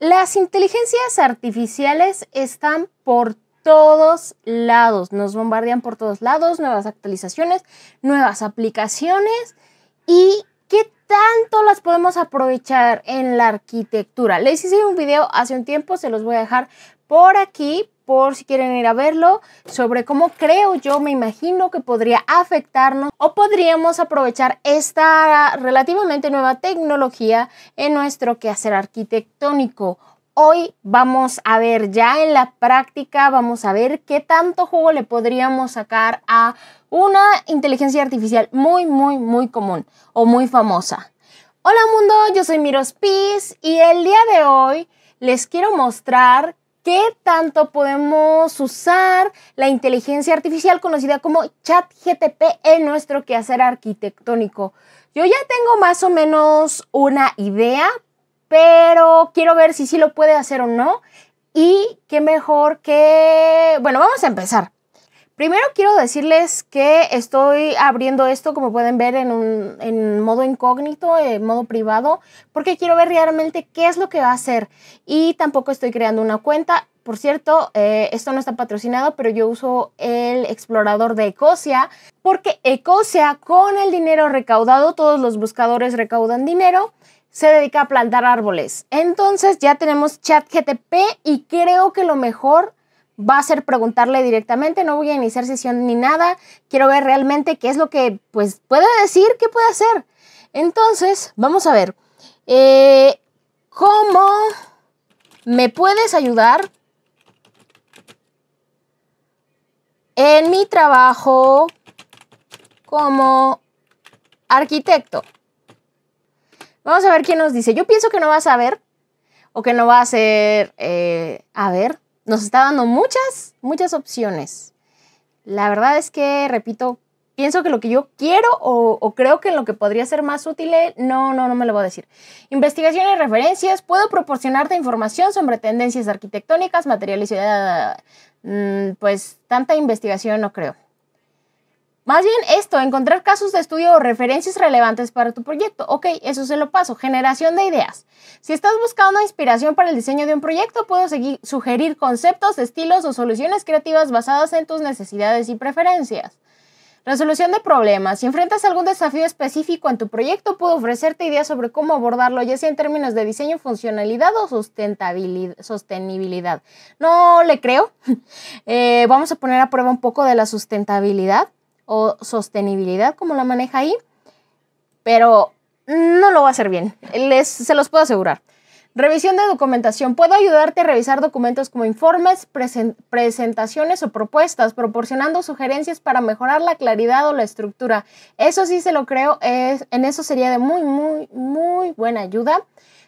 Las inteligencias artificiales están por todos lados, nos bombardean por todos lados, nuevas actualizaciones, nuevas aplicaciones y qué tanto las podemos aprovechar en la arquitectura. Les hice un video hace un tiempo, se los voy a dejar por aquí por si quieren ir a verlo, sobre cómo creo yo, me imagino que podría afectarnos o podríamos aprovechar esta relativamente nueva tecnología en nuestro quehacer arquitectónico. Hoy vamos a ver ya en la práctica, vamos a ver qué tanto juego le podríamos sacar a una inteligencia artificial muy, muy, muy común o muy famosa. Hola mundo, yo soy Miros Piz y el día de hoy les quiero mostrar qué tanto podemos usar la inteligencia artificial conocida como gtp en nuestro quehacer arquitectónico. Yo ya tengo más o menos una idea, pero quiero ver si sí lo puede hacer o no. Y qué mejor que... Bueno, vamos a empezar. Primero quiero decirles que estoy abriendo esto, como pueden ver, en, un, modo incógnito, en eh, modo privado, porque quiero ver realmente qué es lo que va a hacer. Y tampoco estoy creando una cuenta. Por cierto, eh, esto no está patrocinado, pero yo uso el explorador de Ecosia, porque Ecosia con el dinero recaudado, todos los buscadores recaudan dinero, se dedica a plantar árboles. Entonces ya tenemos GTP y creo que lo mejor va a ser preguntarle directamente, no voy a iniciar sesión ni nada, quiero ver realmente qué es lo que pues puede decir, qué puede hacer. Entonces, vamos a ver, eh, ¿cómo me puedes ayudar en mi trabajo como arquitecto? Vamos a ver quién nos dice. Yo pienso que no va a saber o que no va a ser, eh, a ver, nos está dando muchas, muchas opciones. La verdad es que, repito, pienso que lo que yo quiero o, creo que lo que podría ser más útil, eh, no, no, no me lo voy a decir. Investigación y referencias, puedo proporcionarte información sobre tendencias arquitectónicas, materiales y... Mm, pues tanta investigación no creo. Más bien esto, encontrar casos de estudio o referencias relevantes para tu proyecto. Ok, eso se lo paso. Generación de ideas. Si estás buscando inspiración para el diseño de un proyecto, puedo sugerir conceptos, estilos o soluciones creativas basadas en tus necesidades y preferencias. Resolución de problemas. Si enfrentas algún desafío específico en tu proyecto, puedo ofrecerte ideas sobre cómo abordarlo, ya sea en términos de diseño, funcionalidad o sustentabilidad, sostenibilidad. No le creo. Eh, vamos a poner a prueba un poco de la sustentabilidad o sostenibilidad, como la maneja ahí, pero no lo va a hacer bien, se los puedo asegurar. Revisión de documentación. Puedo ayudarte a revisar documentos como informes, presentaciones o propuestas, proporcionando sugerencias para mejorar la claridad o la estructura. Eso sí se lo creo, en eso sería de muy, muy, muy buena ayuda.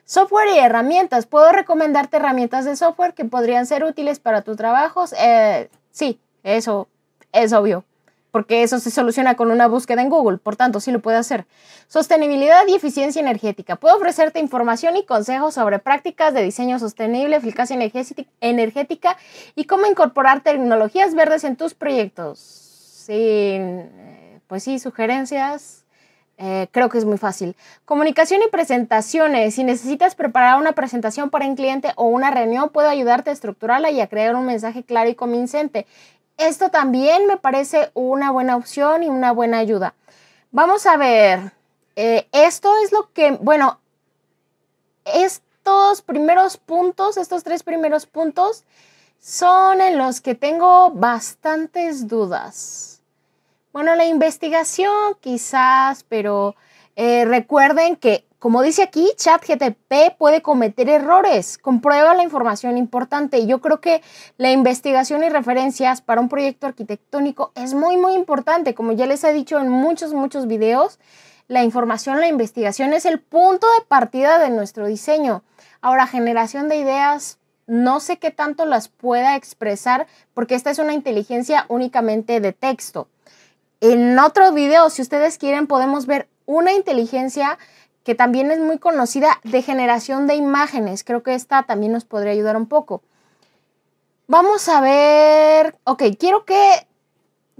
Software y herramientas. Puedo recomendarte herramientas de software que podrían ser útiles para tus trabajos. Eh, sí, eso es obvio porque eso se soluciona con una búsqueda en Google, por tanto, sí lo puede hacer. Sostenibilidad y eficiencia energética. Puedo ofrecerte información y consejos sobre prácticas de diseño sostenible, eficacia energética y cómo incorporar tecnologías verdes en tus proyectos. Sí, eh, pues sí, sugerencias. Eh, creo que es muy fácil. Comunicación y presentaciones. Si necesitas preparar una presentación para un cliente o una reunión, puedo ayudarte a estructurarla y a crear un mensaje claro y convincente. Esto también me parece una buena opción y una buena ayuda. Vamos a ver, eh, esto es lo que, bueno, estos primeros puntos, estos tres primeros puntos son en los que tengo bastantes dudas. Bueno, la investigación quizás, pero eh, recuerden que como dice aquí, ChatGTP puede cometer errores. Comprueba la información importante. Yo creo que la investigación y referencias para un proyecto arquitectónico es muy, muy importante. Como ya les he dicho en muchos, muchos videos, la información, la investigación es el punto de partida de nuestro diseño. Ahora, generación de ideas, no sé qué tanto las pueda expresar porque esta es una inteligencia únicamente de texto. En otro video, si ustedes quieren, podemos ver una inteligencia que también es muy conocida de generación de imágenes. Creo que esta también nos podría ayudar un poco. Vamos a ver, ok, quiero que,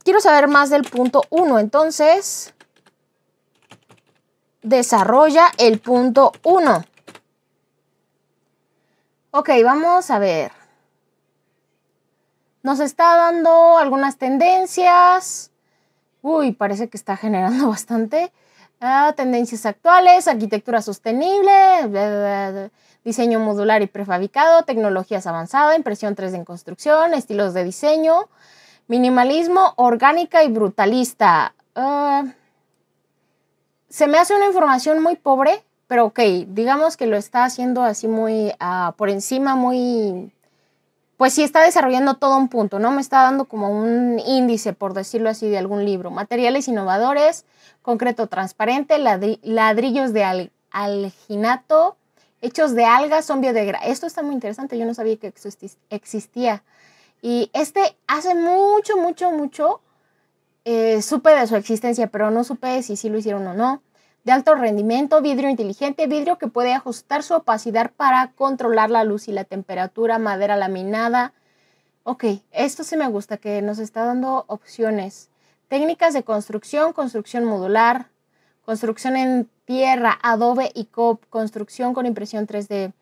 quiero saber más del punto 1, entonces desarrolla el punto 1. Ok, vamos a ver. Nos está dando algunas tendencias. Uy, parece que está generando bastante. Ah, tendencias actuales, arquitectura sostenible, diseño modular y prefabricado, tecnologías avanzadas, impresión 3D en construcción, estilos de diseño, minimalismo, orgánica y brutalista. Ah, se me hace una información muy pobre, pero ok, digamos que lo está haciendo así muy ah, por encima, muy pues sí está desarrollando todo un punto, ¿no? Me está dando como un índice, por decirlo así, de algún libro. Materiales innovadores, concreto transparente, ladrillos de alginato, hechos de algas, son biodegradables. Esto está muy interesante, yo no sabía que existía. Y este hace mucho, mucho, mucho eh, supe de su existencia, pero no supe si sí lo hicieron o no de alto rendimiento, vidrio inteligente, vidrio que puede ajustar su opacidad para controlar la luz y la temperatura, madera laminada. Ok, esto se me gusta, que nos está dando opciones. Técnicas de construcción, construcción modular, construcción en tierra, adobe y COP, construcción con impresión 3D.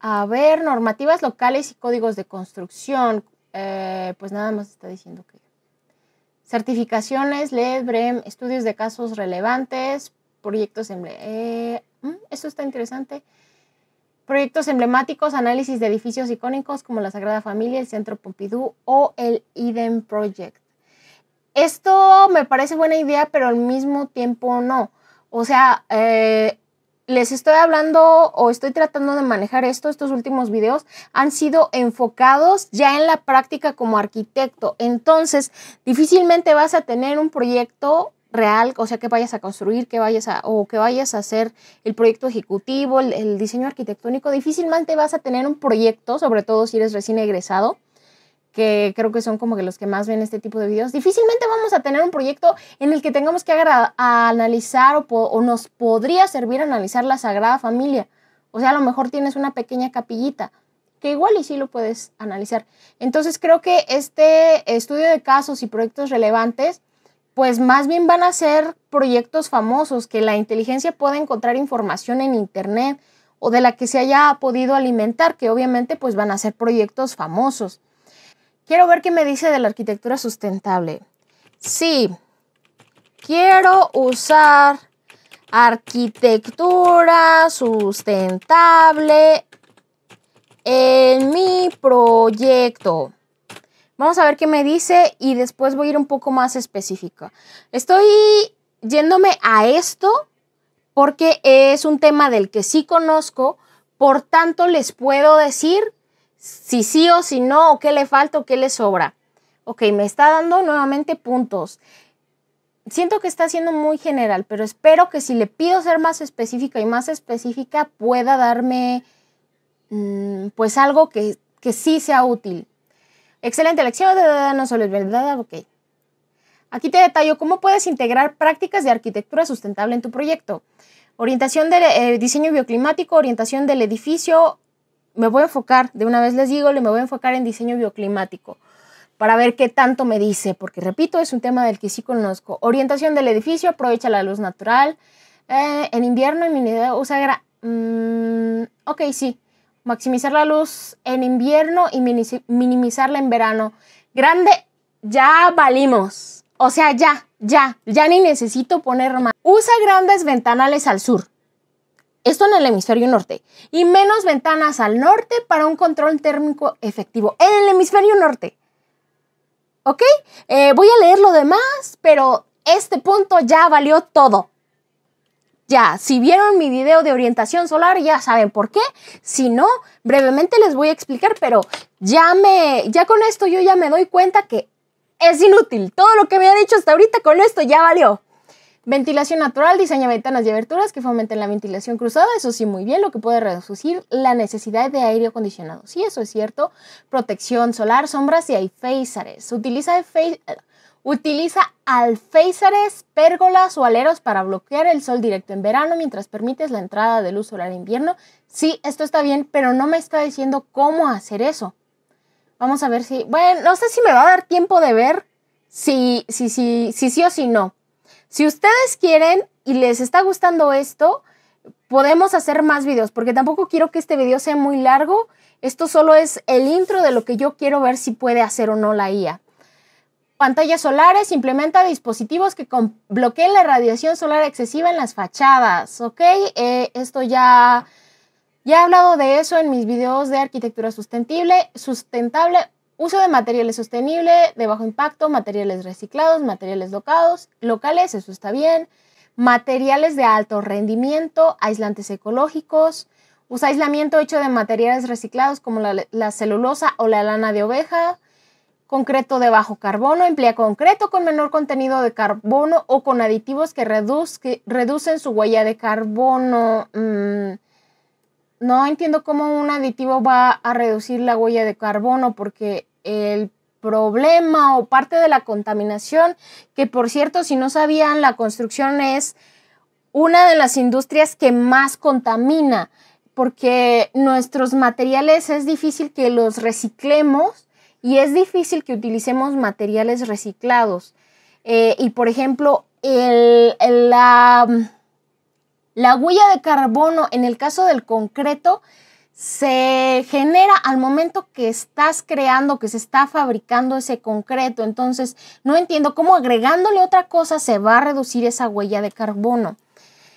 A ver, normativas locales y códigos de construcción. Eh, pues nada más está diciendo que certificaciones, e brem, estudios de casos relevantes, proyectos emblemáticos. Eh, mm, está interesante. Proyectos emblemáticos, análisis de edificios icónicos como la Sagrada Familia, el Centro Pompidou o el Eden Project. Esto me parece buena idea, pero al mismo tiempo no. O sea, eh, les estoy hablando o estoy tratando de manejar esto, estos últimos videos han sido enfocados ya en la práctica como arquitecto. Entonces, difícilmente vas a tener un proyecto real, o sea, que vayas a construir, que vayas a, o que vayas a hacer el proyecto ejecutivo, el, diseño arquitectónico, difícilmente vas a tener un proyecto, sobre todo si eres recién egresado, que creo que son como que los que más ven este tipo de videos, difícilmente vamos a tener un proyecto en el que tengamos que analizar o, o, nos podría servir analizar la Sagrada Familia. O sea, a lo mejor tienes una pequeña capillita que igual y si lo puedes analizar. Entonces creo que este estudio de casos y proyectos relevantes pues más bien van a ser proyectos famosos que la inteligencia pueda encontrar información en Internet o de la que se haya podido alimentar, que obviamente pues van a ser proyectos famosos. Quiero ver qué me dice de la arquitectura sustentable. Sí, quiero usar arquitectura sustentable en mi proyecto. Vamos a ver qué me dice y después voy a ir un poco más específica. Estoy yéndome a esto porque es un tema del que sí conozco, por tanto les puedo decir si sí o si no, o qué le falta o qué le sobra. Ok, me está dando nuevamente puntos. Siento que está siendo muy general, pero espero que si le pido ser más específica y más específica pueda darme mm, pues algo que, que sí sea útil. Excelente lección, no solo es verdad, ok. Aquí te detallo cómo puedes integrar prácticas de arquitectura sustentable en tu proyecto. Orientación del eh, diseño bioclimático, orientación del edificio. Me voy a enfocar, de una vez les digo, me voy a enfocar en diseño bioclimático para ver qué tanto me dice, porque repito, es un tema del que sí conozco. Orientación del edificio, aprovecha la luz natural. Eh, en invierno, en mi idea usa... Mm, ok, sí maximizar la luz en invierno y minimizarla en verano. Grande, ya valimos. O sea, ya, ya, ya ni necesito poner más. Usa grandes ventanales al sur. Esto en el hemisferio norte. Y menos ventanas al norte para un control térmico efectivo. En el hemisferio norte. ¿Ok? Eh, voy a leer lo demás, pero este punto ya valió todo. Ya, si vieron mi video de orientación solar, ya saben por qué. Si no, brevemente les voy a explicar, pero ya me, ya con esto yo ya me doy cuenta que es inútil. Todo lo que me ha dicho hasta ahorita con esto ya valió. Ventilación natural, diseña ventanas y aberturas que fomenten la ventilación cruzada, eso sí, muy bien, lo que puede reducir la necesidad de aire acondicionado. Sí, eso es cierto. Protección solar, sombras y hay Se Utiliza Utiliza alféizares, pérgolas o aleros para bloquear el sol directo en verano mientras permites la entrada de luz solar en invierno. Sí, esto está bien, pero no me está diciendo cómo hacer eso. Vamos a ver si, bueno, no sé si me va a dar tiempo de ver si sí si, si, o si no. Si ustedes quieren y les está gustando esto, podemos hacer más videos, porque tampoco quiero que este video sea muy largo. Esto solo es el intro de lo que yo quiero ver si puede hacer o no la IA. Pantallas solares, implementa dispositivos que bloqueen la radiación solar excesiva en las fachadas, ¿ok? Eh, esto ya, ya he hablado de eso en mis videos de arquitectura sustentable, sustentable, uso de materiales sostenibles, de bajo impacto, materiales reciclados, materiales locados, locales, eso está bien, materiales de alto rendimiento, aislantes ecológicos, usa aislamiento hecho de materiales reciclados como la celulosa o la lana de oveja, Concreto de bajo carbono emplea concreto con menor contenido de carbono o con aditivos que, reducen su huella de carbono. Mm, no entiendo cómo un aditivo va a reducir la huella de carbono porque el problema o parte de la contaminación, que por cierto, si no sabían, la construcción es una de las industrias que más contamina porque nuestros materiales es difícil que los reciclemos y es difícil que utilicemos materiales reciclados. Eh, y por ejemplo, la, la huella de carbono en el caso del concreto se genera al momento que estás creando, que se está fabricando ese concreto. Entonces, no entiendo cómo agregándole otra cosa se va a reducir esa huella de carbono.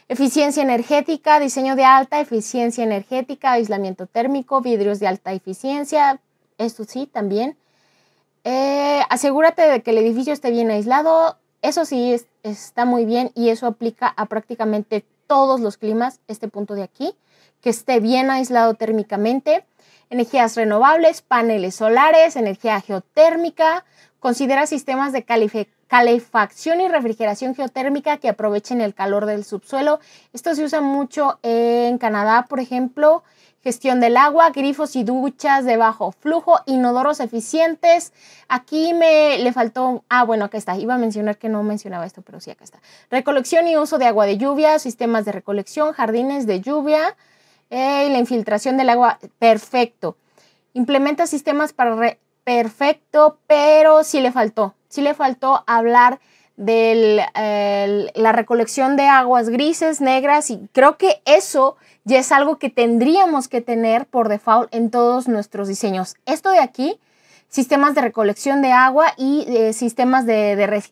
Eficiencia energética, diseño de alta eficiencia energética, aislamiento térmico, vidrios de alta eficiencia, esto sí, también. Eh, asegúrate de que el edificio esté bien aislado, eso sí está muy bien y eso aplica a prácticamente todos los climas, este punto de aquí, que esté bien aislado térmicamente, energías renovables, paneles solares, energía geotérmica, considera sistemas de calefacción y refrigeración geotérmica que aprovechen el calor del subsuelo. Esto se usa mucho en Canadá, por ejemplo, gestión del agua, grifos y duchas de bajo flujo, inodoros eficientes. Aquí me le faltó, ah, bueno, acá está, iba a mencionar que no mencionaba esto, pero sí, acá está. Recolección y uso de agua de lluvia, sistemas de recolección, jardines de lluvia eh, y la infiltración del agua, perfecto. Implementa sistemas para, perfecto, pero sí le faltó, sí le faltó hablar de la recolección de aguas grises, negras, y creo que eso ya es algo que tendríamos que tener por default en todos nuestros diseños. Esto de aquí, sistemas de recolección de agua y eh, sistemas de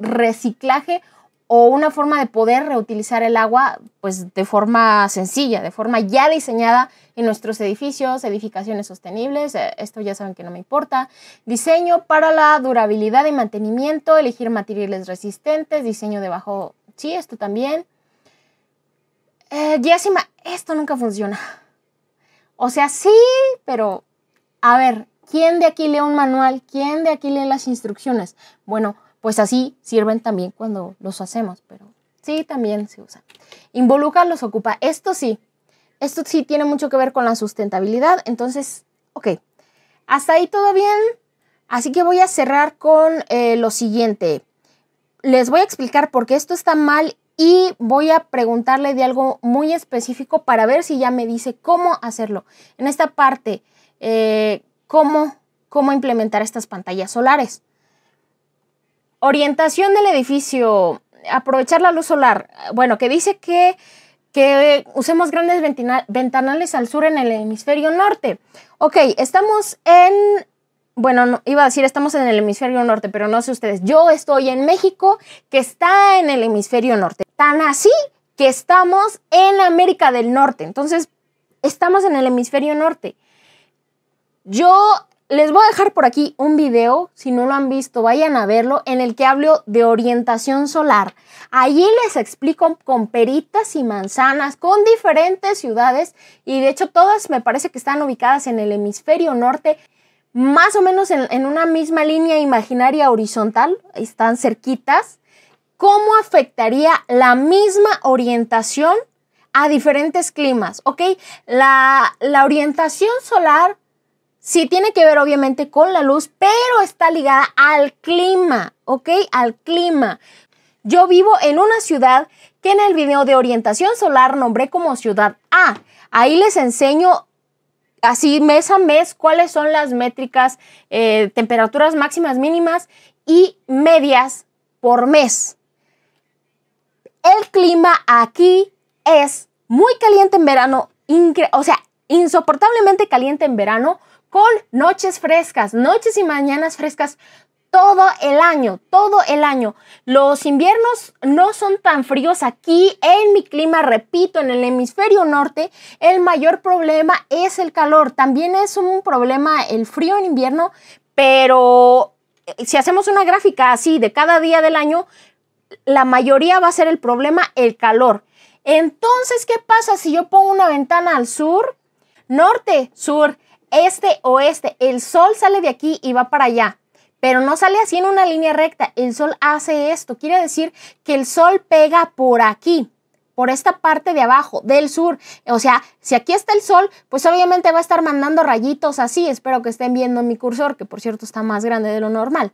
reciclaje o una forma de poder reutilizar el agua pues de forma sencilla, de forma ya diseñada en nuestros edificios, edificaciones sostenibles, eh, esto ya saben que no me importa, diseño para la durabilidad y mantenimiento, elegir materiales resistentes, diseño de bajo, sí, esto también. Eh, esto nunca funciona. O sea, sí, pero a ver, ¿quién de aquí lee un manual? ¿Quién de aquí lee las instrucciones? Bueno, pues así sirven también cuando los hacemos, pero sí, también se usan. Involucra los ocupa. Esto sí, esto sí tiene mucho que ver con la sustentabilidad, entonces, ok, hasta ahí todo bien. Así que voy a cerrar con eh, lo siguiente. Les voy a explicar por qué esto está mal y voy a preguntarle de algo muy específico para ver si ya me dice cómo hacerlo. En esta parte, eh, cómo, cómo implementar estas pantallas solares. Orientación del edificio, aprovechar la luz solar. Bueno, que dice que, que usemos grandes ventanales al sur en el hemisferio norte. Ok, estamos en, bueno, iba a decir estamos en el hemisferio norte, pero no sé ustedes. Yo estoy en México, que está en el hemisferio norte. Tan así que estamos en América del Norte. Entonces, estamos en el hemisferio norte. Yo les voy a dejar por aquí un video, si no lo han visto, vayan a verlo, en el que hablo de orientación solar. Allí les explico con peritas y manzanas, con diferentes ciudades, y de hecho todas me parece que están ubicadas en el hemisferio norte, más o menos en, una misma línea imaginaria horizontal, están cerquitas, cómo afectaría la misma orientación a diferentes climas, ¿ok? la orientación solar Sí tiene que ver obviamente con la luz, pero está ligada al clima, ¿ok? Al clima. Yo vivo en una ciudad que en el video de orientación solar nombré como ciudad A. Ahí les enseño así mes a mes cuáles son las métricas, eh, temperaturas máximas, mínimas y medias por mes. El clima aquí es muy caliente en verano, o sea, insoportablemente caliente en verano, con noches frescas, noches y mañanas frescas todo el año, todo el año. Los inviernos no son tan fríos aquí en mi clima, repito, en el hemisferio norte, el mayor problema es el calor. También es un problema el frío en invierno, pero eh, si hacemos una gráfica así de cada día del año, la mayoría va a ser el problema el calor. Entonces, ¿qué pasa si yo pongo una ventana al sur? Norte, sur este, oeste. El sol sale de aquí y va para allá, pero no sale así en una línea recta. El sol hace esto. Quiere decir que el sol pega por aquí, por esta parte de abajo, del sur. O sea, si aquí está el sol, pues obviamente va a estar mandando rayitos así. Espero que estén viendo mi cursor, que por cierto está más grande de lo normal.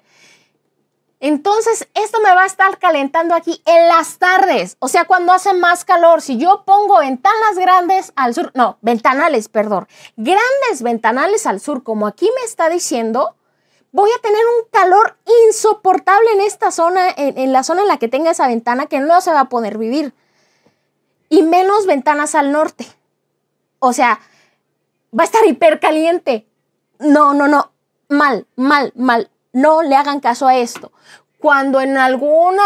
Entonces, esto me va a estar calentando aquí en las tardes, o sea, cuando hace más calor. Si yo pongo ventanas grandes al sur, no, ventanales, perdón, grandes ventanales al sur, como aquí me está diciendo, voy a tener un calor insoportable en esta zona, en, la zona en la que tenga esa ventana, que no se va a poder vivir. Y menos ventanas al norte. O sea, va a estar hipercaliente. No, no, no. Mal, mal, mal no le hagan caso a esto. Cuando en algún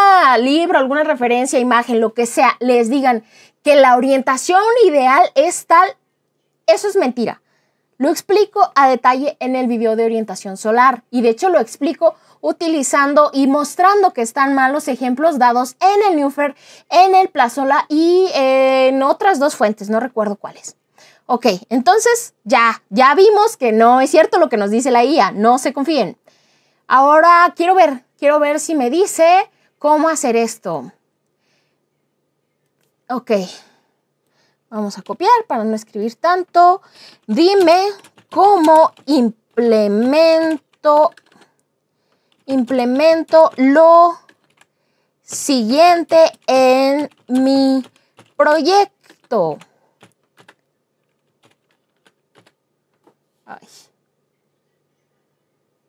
libro, alguna referencia, imagen, lo que sea, les digan que la orientación ideal es tal, eso es mentira. Lo explico a detalle en el video de orientación solar y de hecho lo explico utilizando y mostrando que están mal los ejemplos dados en el Newfer, en el Plazola y en otras dos fuentes, no recuerdo cuáles. Ok, entonces ya, ya vimos que no es cierto lo que nos dice la IA, no se confíen. Ahora quiero ver, quiero ver si me dice cómo hacer esto. Ok. Vamos a copiar para no escribir tanto. Dime cómo implemento, implemento lo siguiente en mi proyecto. Ay.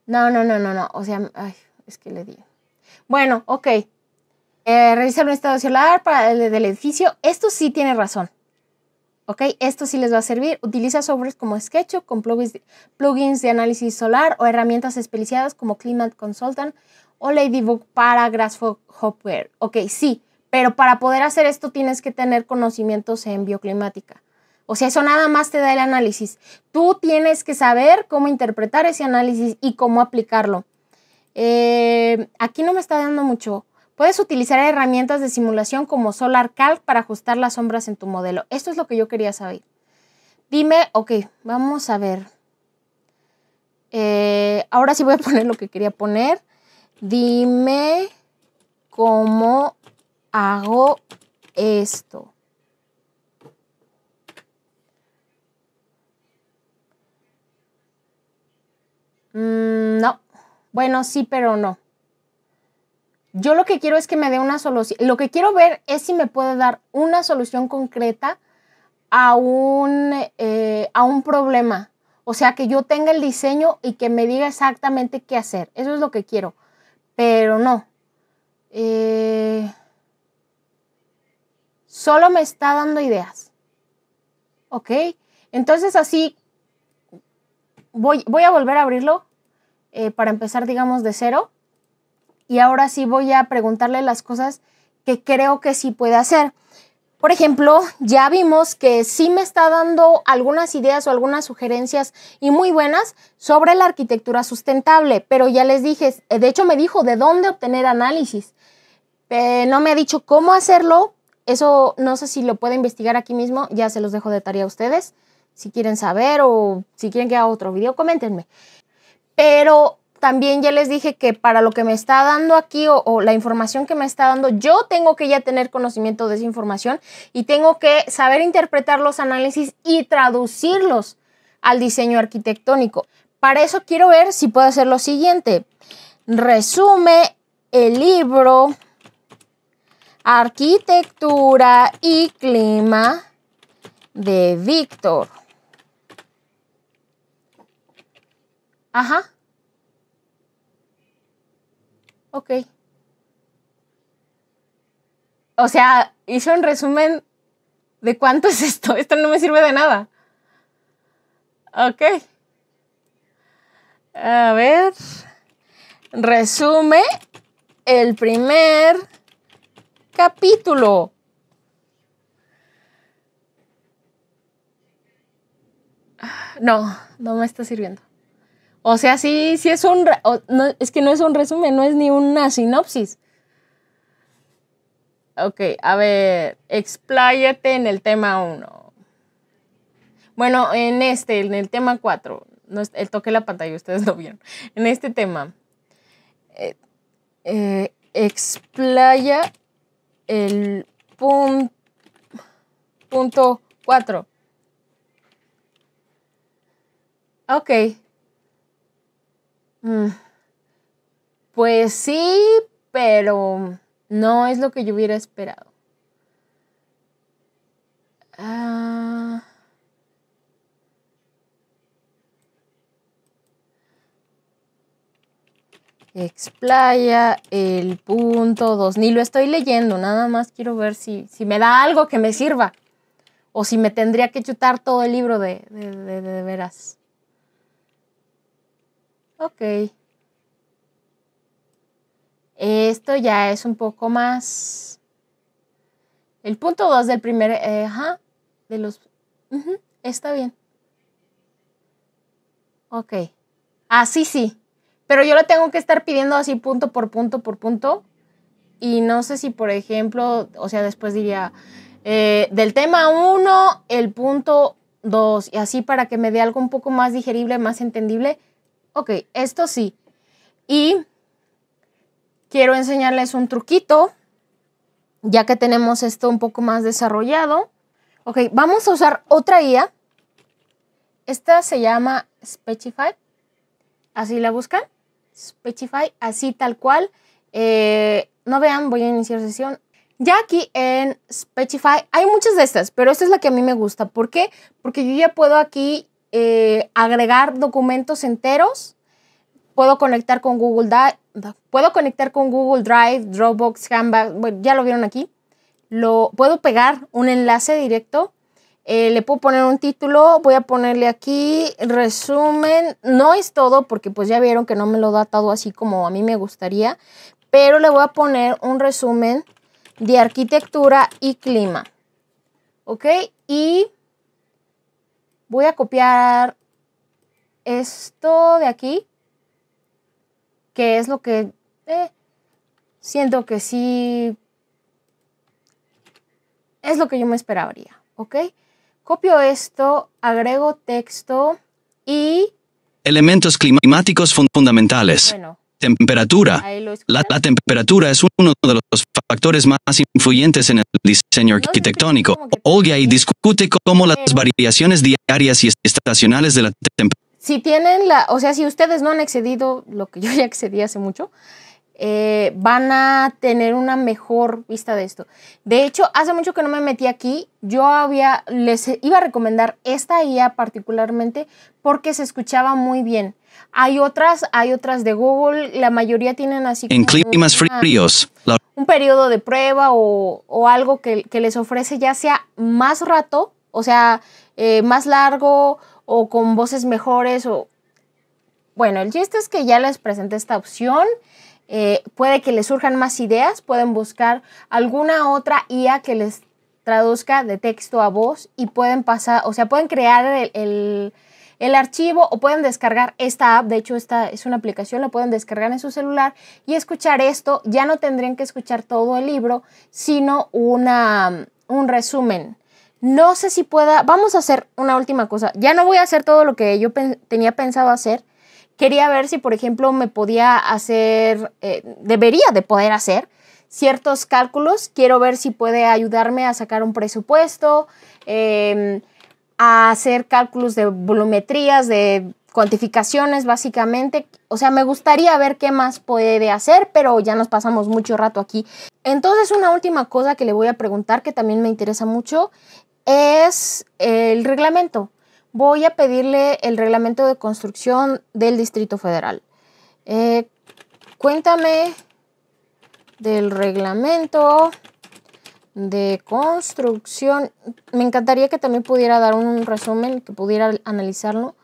No, no, no, no, no. O sea, ay, es que le di. Bueno, ok. revisar eh, realizar un estado solar para el, del edificio. Esto sí tiene razón. ¿ok? Esto sí les va a servir. Utiliza softwares como SketchUp con plugins de, análisis solar o herramientas especializadas como Climate Consultant o Ladybug para Grasshopper. Ok, sí, pero para poder hacer esto tienes que tener conocimientos en bioclimática. O sea, eso nada más te da el análisis. Tú tienes que saber cómo interpretar ese análisis y cómo aplicarlo. Eh, aquí no me está dando mucho. Puedes utilizar herramientas de simulación como Solar Calc para ajustar las sombras en tu modelo. Esto es lo que yo quería saber. Dime, ok, vamos a ver. Eh, ahora sí voy a poner lo que quería poner. Dime cómo hago esto. Mm, no. Bueno, sí, pero no. Yo lo que quiero es que me dé una solución. Lo que quiero ver es si me puede dar una solución concreta a un, eh, a un problema. O sea, que yo tenga el diseño y que me diga exactamente qué hacer. Eso es lo que quiero. Pero no. Eh, solo me está dando ideas. ¿Ok? Entonces así voy, a volver a abrirlo eh, para empezar, digamos, de cero. Y ahora sí voy a preguntarle las cosas que creo que sí puede hacer. Por ejemplo, ya vimos que sí me está dando algunas ideas o algunas sugerencias y muy buenas sobre la arquitectura sustentable, pero ya les dije, de hecho me dijo de dónde obtener análisis. Eh, no me ha dicho cómo hacerlo, eso no sé si lo puede investigar aquí mismo, ya se los dejo de tarea a ustedes si quieren saber o si quieren que haga otro video, coméntenme. Pero también ya les dije que para lo que me está dando aquí o, o, la información que me está dando, yo tengo que ya tener conocimiento de esa información y tengo que saber interpretar los análisis y traducirlos al diseño arquitectónico. Para eso quiero ver si puedo hacer lo siguiente. Resume el libro Arquitectura y Clima de Víctor. Ajá. Ok. O sea, hizo un resumen de cuánto es esto. Esto no me sirve de nada. Ok. A ver. Resume el primer capítulo. No, no me está sirviendo. O sea, sí, sí es un, es que no es un resumen, no es ni una sinopsis. Ok, a ver, expláyate en el tema 1. Bueno, en este, en el tema 4, no, el eh, toque la pantalla, ustedes lo vieron. En este tema, eh, eh explaya el punto 4. Ok, Mm. pues sí, pero no es lo que yo hubiera esperado. Ah. explaya el punto 2. Ni lo estoy leyendo, nada más quiero ver si, si, me da algo que me sirva o si me tendría que chutar todo el libro de, de veras. Ok. Esto ya es un poco más... El punto 2 del primer... Eh, ajá, de los... está bien. Ok. Así ah, sí. Pero yo lo tengo que estar pidiendo así punto por punto por punto. Y no sé si, por ejemplo, o sea, después diría, eh, del tema 1, el punto 2, y así para que me dé algo un poco más digerible, más entendible Ok, esto sí. Y quiero enseñarles un truquito, ya que tenemos esto un poco más desarrollado. Ok, vamos a usar otra guía. Esta se llama Specify. Así la buscan. Specify, así tal cual. Eh, no vean, voy a iniciar sesión. Ya aquí en Specify hay muchas de estas, pero esta es la que a mí me gusta. ¿Por qué? Porque yo ya puedo aquí eh, agregar documentos enteros. Puedo conectar con Google Drive, puedo conectar con Google Drive, Dropbox, Canva, ya lo vieron aquí. Lo, puedo pegar un enlace directo. Eh, le puedo poner un título, voy a ponerle aquí resumen. No es todo porque pues ya vieron que no me lo da todo así como a mí me gustaría, pero le voy a poner un resumen de arquitectura y clima. ¿Ok? Y voy a copiar esto de aquí, que es lo que eh, siento que sí es lo que yo me esperaría, ¿ok? Copio esto, agrego texto y... Elementos climáticos fundamentales. Temperatura. La, la, temperatura es uno de los factores más influyentes en el diseño arquitectónico. Olga y discute cómo las eh. variaciones diarias y estacionales de la temperatura. Si tienen la, o sea, si ustedes no han excedido lo que yo ya excedí hace mucho, eh, van a tener una mejor vista de esto. De hecho, hace mucho que no me metí aquí, yo había, les iba a recomendar esta IA particularmente porque se escuchaba muy bien. Hay otras, hay otras de Google, la mayoría tienen así en climas fríos. Un periodo de prueba o, algo que, les ofrece ya sea más rato, o sea, eh, más largo o con voces mejores o... Bueno, el chiste es que ya les presenté esta opción. Eh, puede que les surjan más ideas, pueden buscar alguna otra IA que les traduzca de texto a voz y pueden pasar, o sea, pueden crear el, archivo o pueden descargar esta app, de hecho esta es una aplicación, la pueden descargar en su celular y escuchar esto, ya no tendrían que escuchar todo el libro, sino una, un resumen. No sé si pueda, vamos a hacer una última cosa, ya no voy a hacer todo lo que yo tenía pensado hacer, Quería ver si, por ejemplo, me podía hacer, eh, debería de poder hacer ciertos cálculos. Quiero ver si puede ayudarme a sacar un presupuesto, em, a hacer cálculos de volumetrías, de cuantificaciones básicamente. O sea, me gustaría ver qué más puede hacer, pero ya nos pasamos mucho rato aquí. Entonces, una última cosa que le voy a preguntar que también me interesa mucho es el reglamento voy a pedirle el reglamento de construcción del Distrito Federal. Eh, cuéntame del reglamento de construcción. Me encantaría que también pudiera dar un resumen, que pudiera analizarlo.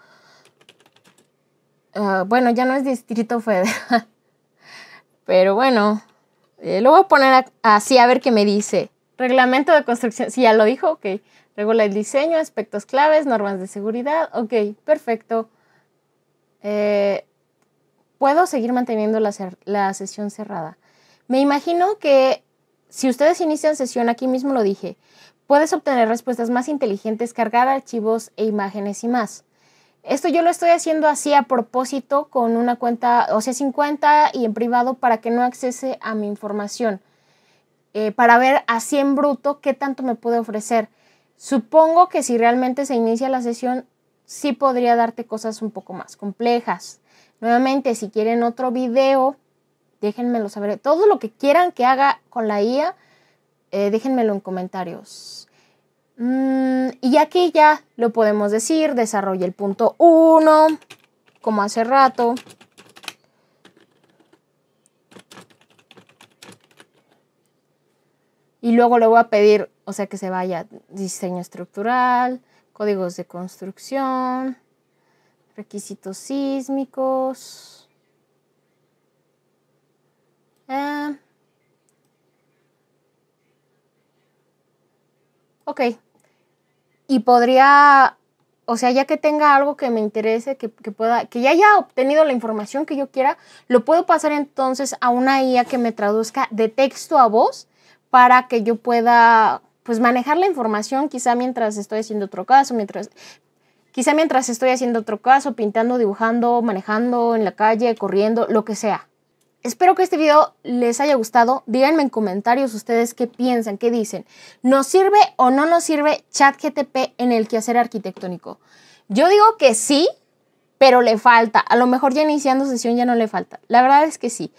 Ah, bueno, ya no es Distrito Federal, pero bueno, eh, lo voy a poner así a ver qué me dice. Reglamento de construcción, sí, ya lo dijo, ok. Regula el diseño, aspectos claves, normas de seguridad, ok, perfecto. Eh, puedo seguir manteniendo la, sesión cerrada. Me imagino que si ustedes inician sesión, aquí mismo lo dije, puedes obtener respuestas más inteligentes, cargar archivos e imágenes y más. Esto yo lo estoy haciendo así a propósito con una cuenta o sea, 50 y en privado para que no accese a mi información. Eh, para ver así en bruto qué tanto me puede ofrecer. Supongo que si realmente se inicia la sesión, sí podría darte cosas un poco más complejas. Nuevamente, si quieren otro video, déjenmelo saber. Todo lo que quieran que haga con la IA, eh, déjenmelo en comentarios. Mm, y aquí ya lo podemos decir, desarrolla el punto 1, como hace rato, y luego le voy a pedir, o sea, que se vaya diseño estructural, códigos de construcción, requisitos sísmicos. Ah. Ok. Y podría, o sea, ya que tenga algo que me interese, que, que, pueda, que ya haya obtenido la información que yo quiera, lo puedo pasar entonces a una IA que me traduzca de texto a voz para que yo pueda pues manejar la información quizá mientras estoy haciendo otro caso, mientras quizá mientras estoy haciendo otro caso, pintando, dibujando, manejando en la calle, corriendo, lo que sea. Espero que este video les haya gustado. Díganme en comentarios ustedes qué piensan, qué dicen. ¿Nos sirve o no nos sirve ChatGTP en el quehacer arquitectónico? Yo digo que sí, pero le falta. A lo mejor ya iniciando sesión ya no le falta. La verdad es que sí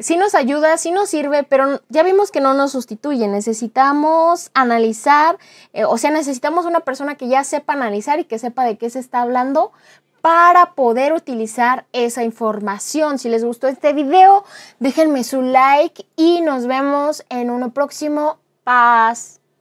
sí nos ayuda, sí nos sirve, pero ya vimos que no nos sustituye. Necesitamos analizar, eh, o sea, necesitamos una persona que ya sepa analizar y que sepa de qué se está hablando para poder utilizar esa información. Si les gustó este video, déjenme su like y nos vemos en uno próximo. Paz.